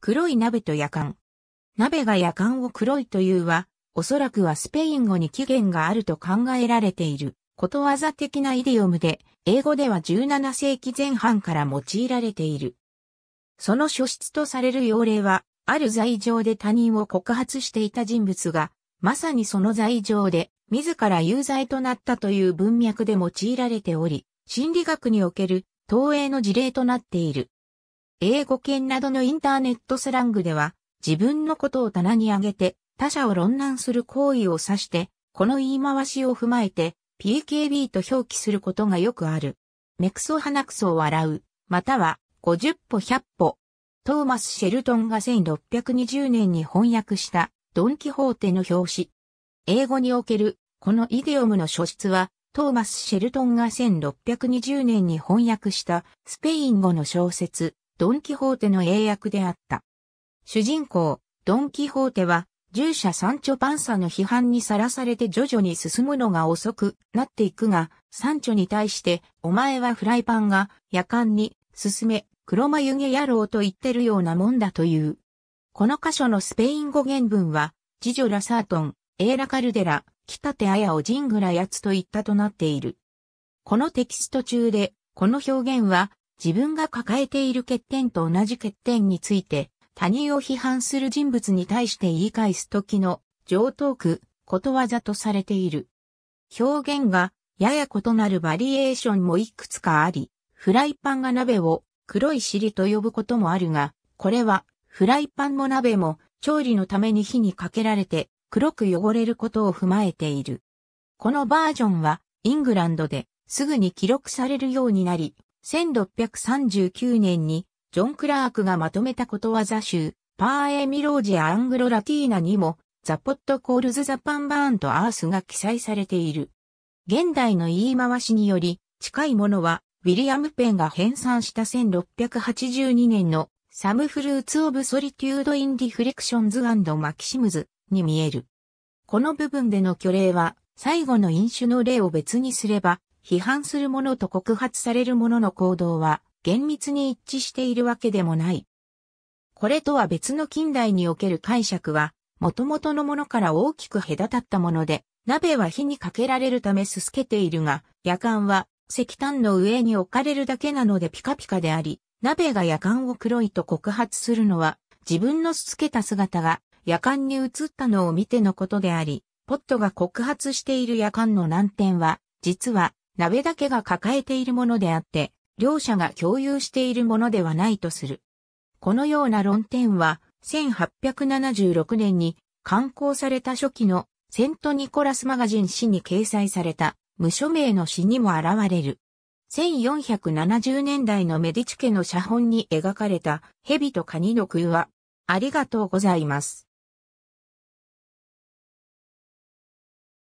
黒い鍋と夜間。鍋が夜間を黒いというは、おそらくはスペイン語に起源があると考えられている、ことわざ的なイディオムで、英語では17世紀前半から用いられている。その初出とされる要例は、ある罪状で他人を告発していた人物が、まさにその罪状で、自ら有罪となったという文脈で用いられており、心理学における、投影の事例となっている。英語圏などのインターネットスラングでは、自分のことを棚に上げて、他者を論難する行為を指して、この言い回しを踏まえて、PKB と表記することがよくある。メクソ鼻クソを笑う、または、50歩100歩。トーマス・シェルトンが1620年に翻訳した、ドン・キホーテの表紙。英語における、このイディオムの書質は、トーマス・シェルトンが1620年に翻訳したスペイン語の小説、ドン・キホーテの英訳であった。主人公、ドン・キホーテは、従者サンチョパンサの批判にさらされて徐々に進むのが遅くなっていくが、サンチョに対して、お前はフライパンが夜間に進め、黒眉毛野郎と言ってるようなもんだという。この箇所のスペイン語原文は、次女ラサートン、エーラカルデラ、北手綾をジングラやつと言ったとなっている。このテキスト中で、この表現は、自分が抱えている欠点と同じ欠点について、他人を批判する人物に対して言い返す時の上等句、ことわざとされている。表現がやや異なるバリエーションもいくつかあり、フライパンが鍋を黒い尻と呼ぶこともあるが、これはフライパンも鍋も調理のために火にかけられて黒く汚れることを踏まえている。このバージョンはイングランドですぐに記録されるようになり、1639年に、ジョン・クラークがまとめたことわざ集、パーエミロージアングロラティーナにも、ザポットコールズザパンバーンとアースが記載されている。現代の言い回しにより、近いものは、ウィリアム・ペンが編纂した1682年のサムフルーツ・オブ・ソリテュード・イン・ディフレクションズ・アンド・マキシムズに見える。この部分での虚例は、最後の飲酒の例を別にすれば、批判する者と告発される者の行動は厳密に一致しているわけでもない。これとは別の近代における解釈は、元々のものから大きく隔たったもので、鍋は火にかけられるためすすけているが、夜間は石炭の上に置かれるだけなのでピカピカであり、鍋が夜間を黒いと告発するのは、自分のすすけた姿が夜間に映ったのを見てのことであり、ポットが告発している夜間の難点は、実は鍋だけが抱えているものであって、両者が共有しているものではないとする。このような論点は、1876年に刊行された初期のセントニコラスマガジン誌に掲載された無署名の詩にも現れる。1470年代のメディチ家の写本に描かれた蛇とカニの空は、ありがとうございます。